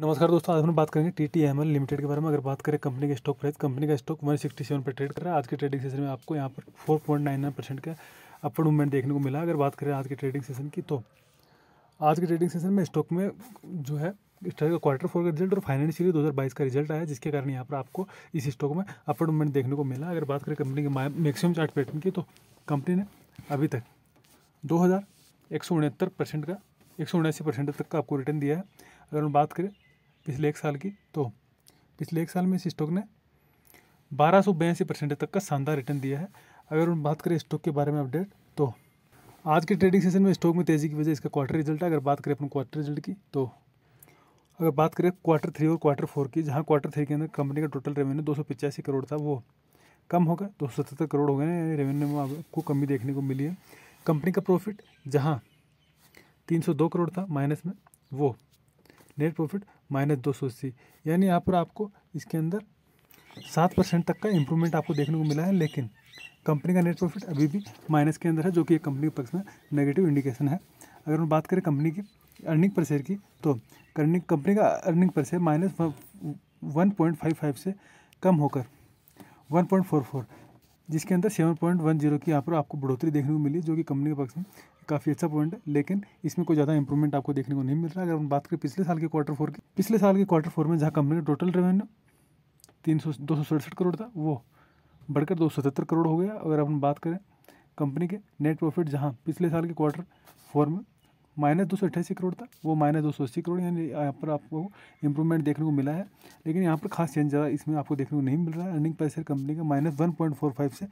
नमस्कार दोस्तों आज हम बात करेंगे T T M L limited के बारे में अगर बात करें कंपनी के स्टॉक प्राइस कंपनी का स्टॉक वन सेवन पर ट्रेड कर रहा है आज के ट्रेडिंग सेशन में आपको यहाँ पर four point nine nine percent का अपर मूवमेंट देखने को मिला अगर बात करें आज के ट्रेडिंग सेशन की तो आज के ट्रेडिंग सेशन में स्टॉक में जो है स्टॉक का क्वार्टर फोर का रिजल्ट और फाइनेंशियल दो हज़ार बाईस का रिजल्ट आया जिसके कारण यहाँ पर आपको इस स्टॉक में अपर मूवमेंट देखने को मिला अगर बात करें कंपनी के मैक्सिमम चार्ट पैटर्न की तो कंपनी ने अभी तक दो हज़ार एक सौ उनहत्तर परसेंट का एक सौ उनासी परसेंट तक का आपको रिटर्न दिया है अगर हम बात करें पिछले एक साल की तो पिछले एक साल में इस स्टॉक ने बारह सौ बयासी परसेंट तक का शानदार रिटर्न दिया है अगर हम बात करें स्टॉक के बारे में अपडेट तो आज के ट्रेडिंग सेशन में स्टॉक में तेज़ी की वजह इसका क्वार्टर रिजल्ट है अगर बात करें अपन क्वार्टर रिजल्ट की तो अगर बात करें क्वार्टर थ्री और क्वार्टर फोर की जहाँ क्वार्टर थ्री के अंदर कंपनी का टोटल रेवेन्यू दो करोड़ था वो कम होगा दो सौ सतहत्तर करोड़ हो गए यानी रेवेन्यू में आपको कमी देखने को मिली है कंपनी का प्रॉफिट जहाँ तीन सौ दो करोड़ था माइनस में वो नेट प्रॉफिट माइनस दो सौ अस्सी यानी यहाँ पर आपको इसके अंदर सात परसेंट तक का इंप्रूवमेंट आपको देखने को मिला है लेकिन कंपनी का नेट प्रॉफिट अभी भी माइनस के अंदर है जो कि कंपनी के पक्ष में नेगेटिव इंडिकेशन है अगर हम बात करें कंपनी की अर्निंग पर शेयर की तो कंपनी का earning per share minus one point five five से कम होकर वन पॉइंट फोर फोर जिसके अंदर सेवन पॉइंट वन जीरो की यहाँ पर आपको बढ़ोतरी देखने को मिली जो कि कंपनी के पक्ष में काफ़ी अच्छा पॉइंट है लेकिन इसमें कोई ज़्यादा इंप्रूवमेंट आपको देखने को नहीं मिल रहा है अगर हम बात करें पिछले साल के क्वार्टर फोर की पिछले साल के क्वार्टर फोर में जहाँ कंपनी का टोटल रेवेन्यू तीन सौ दो सौ सड़सठ करोड़ था वो बढ़कर दो सौ सतहत्तर करोड़ हो गया अगर अपन बात करें कंपनी के नेट प्रॉफिट जहाँ पिछले साल के क्वार्टर फोर में माइनस दो सौ अट्ठासी करोड़ था वो माइनस दो सौ अस्सी करोड़ यानी यहाँ पर आपको इंप्रूवमेंट देखने को मिला है लेकिन यहाँ पर खास चेंज ज़्यादा इसमें आपको देखने को नहीं मिल रहा है अर्निंग पैसे कंपनी का minus one point four five से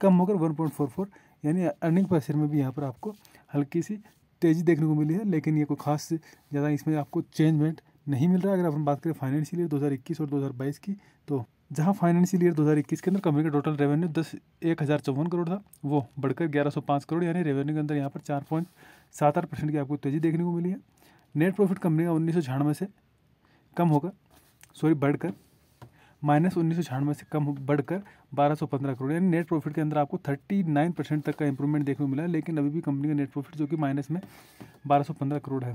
कम होकर वन पॉइंट फोर फोर यानी अर्निंग पर शेयर में भी यहाँ पर आपको हल्की सी तेज़ी देखने को मिली है लेकिन ये कोई खास ज़्यादा इसमें आपको चेंजमेंट नहीं मिल रहा है अगर अपन बात करें फाइनेंशियल ईयर 2021 और 2022 की तो जहाँ फाइनेंशियल ईयर 2021 के अंदर कंपनी का टोटल रेवेन्यू दस एक हज़ार चौवन करोड़ था वो बढ़कर ग्यारह सौ पाँच करोड़ यानी रेवेन्यू के अंदर यहाँ पर चार पॉइंट सात आठ परसेंट की आपको तेज़ी देखने को मिली है नेट प्रॉफिट कंपनी का उन्नीस सौ छियानवे से कम होगा सॉरी बढ़कर माइनस उन्नीस सौ छियानवे से कम बढ़कर बारह सौ पंद्रह करोड़ यानी नेट प्रॉफिट के अंदर आपको थर्टी नाइन परसेंट तक का इंप्रूवमेंट देखने को मिला है लेकिन अभी भी कंपनी का नेट प्रॉफिट जो कि माइनस में बारह सौ पंद्रह करोड़ है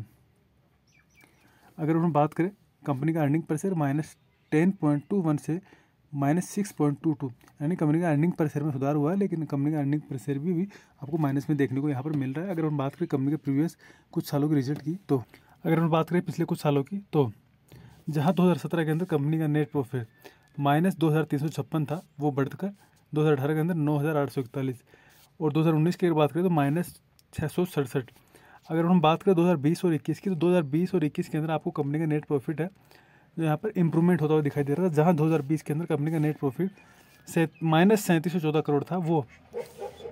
अगर हम बात करें कंपनी का earning per share minus ten point two one से minus six point two two यानी कंपनी का अर्निंग पर शेयर में सुधार हुआ है लेकिन कंपनी का अर्निंग पर शेयर भी, भी आपको माइनस में देखने को यहाँ पर मिल रहा है अगर हम बात करें कंपनी के प्रीवियस कुछ सालों के रिजल्ट की तो अगर हम बात करें पिछले कुछ सालों की तो जहाँ 2017 के अंदर कंपनी का नेट प्रॉफिट माइनस दो हज़ार तीन सौ छप्पन था वो बढ़कर दो हज़ार अठारह के अंदर नौ हज़ार आठ सौ इकतालीस और दो हज़ार उन्नीस की अगर बात करें तो माइनस छः सौ सड़सठ अगर हम बात करें दो हज़ार बीस और इक्कीस की तो दो हज़ार बीस और इक्कीस के अंदर आपको कंपनी का नेट प्रॉफिट है जो यहाँ पर इंप्रूवमेंट होता हुआ दिखाई दे रहा था जहाँ दो हज़ार बीस के अंदर कंपनी का नेट प्रॉफिट से माइनस सैंतीस सौ चौदह करोड़ था वो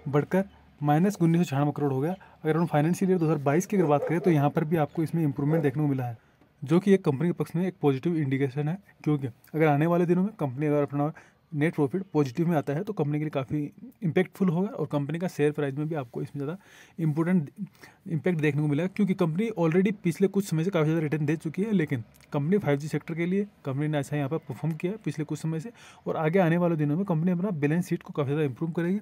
बढ़कर माइनस उन्नीस सौ छियानवे करोड़ हो गया अगर हम फाइनेंशियल ईयर दो हज़ार बाईस की अगर बात करें तो यहाँ पर भी आपको इसमें इंप्रूवमेंट देखने को मिला है जो कि एक कंपनी के पक्ष में एक पॉजिटिव इंडिकेशन है क्योंकि अगर आने वाले दिनों में कंपनी अगर अपना नेट प्रॉफिट पॉजिटिव में आता है तो कंपनी के लिए काफ़ी इम्पैक्टफुल होगा और कंपनी का शेयर प्राइस में भी आपको इसमें ज़्यादा इंपॉर्टेंट इम्पैक्ट देखने को मिलेगा क्योंकि कंपनी ऑलरेडी पिछले कुछ समय से काफ़ी ज़्यादा रिटर्न दे चुकी है लेकिन कंपनी फाइव सेक्टर के लिए कंपनी ने ऐसा अच्छा यहाँ पर परफॉर्म किया है पिछले कुछ समय से और आगे आने वाले दिनों में कंपनी अपना बैलेंस शीट को काफ़ी ज़्यादा इंप्रूव करेगी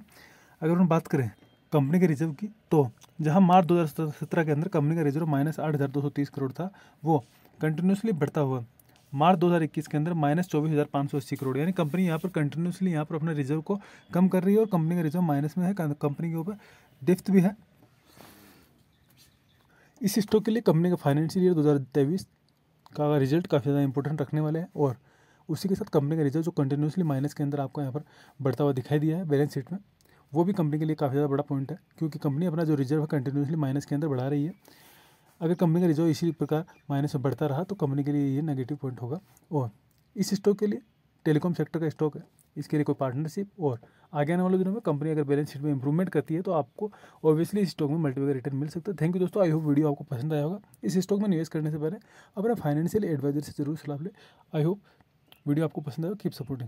अगर हम बात करें कंपनी के रिजर्व की तो जहां मार्च दो के अंदर कंपनी का रिजर्व माइनस आठ हज़ार दो सौ तीस करोड़ था वो कंटिन्यूसली बढ़ता हुआ मार्च 2021 के अंदर माइनस चौबीस हज़ार पाँच सौ अस्सी करोड़ यानी कंपनी यहाँ पर कंटिन्यूसली यहाँ पर अपने रिजर्व को कम कर रही है और कंपनी का रिजर्व माइनस में है कंपनी के ऊपर डिफ्ट भी है इस स्टॉक के लिए कंपनी का फाइनेंशियल ईयर दो हज़ार तेईस का रिजल्ट काफ़ी ज़्यादा इंपॉर्टेंट रखने वाले हैं और उसी के साथ कंपनी का रिजर्व जो कंटिन्यूसली माइनस के अंदर आपको यहाँ पर बढ़ता हुआ दिखाई दिया है बैलेंस शीट में वो भी कंपनी के लिए काफ़ी ज़्यादा बड़ा पॉइंट है क्योंकि कंपनी अपना जो रिजर्व है कंटिन्यूसली माइनस के अंदर बढ़ा रही है अगर कंपनी का रिजर्व इसी प्रकार माइनस में बढ़ता रहा तो कंपनी के लिए ये नेगेटिव पॉइंट होगा और इस स्टॉक के लिए टेलीकॉम सेक्टर का स्टॉक है इसके लिए कोई पार्टनरशिप और आगे आने वाले दिनों में कंपनी अगर बैलेंस शीट में इंप्रूवमेंट करती है तो आपको ऑब्वियसली इस स्टॉक में मल्टीपल रिटर्न मिल सकता है थैंक यू दोस्तों आई होप वीडियो आपको पसंद आया होगा इस स्टॉक में निवेश करने से पहले अपना फाइनेंशियल एडवाइजर से जरूर सलाह लें आई होप वीडियो आपको पसंद आया कीप सपोर्टिंग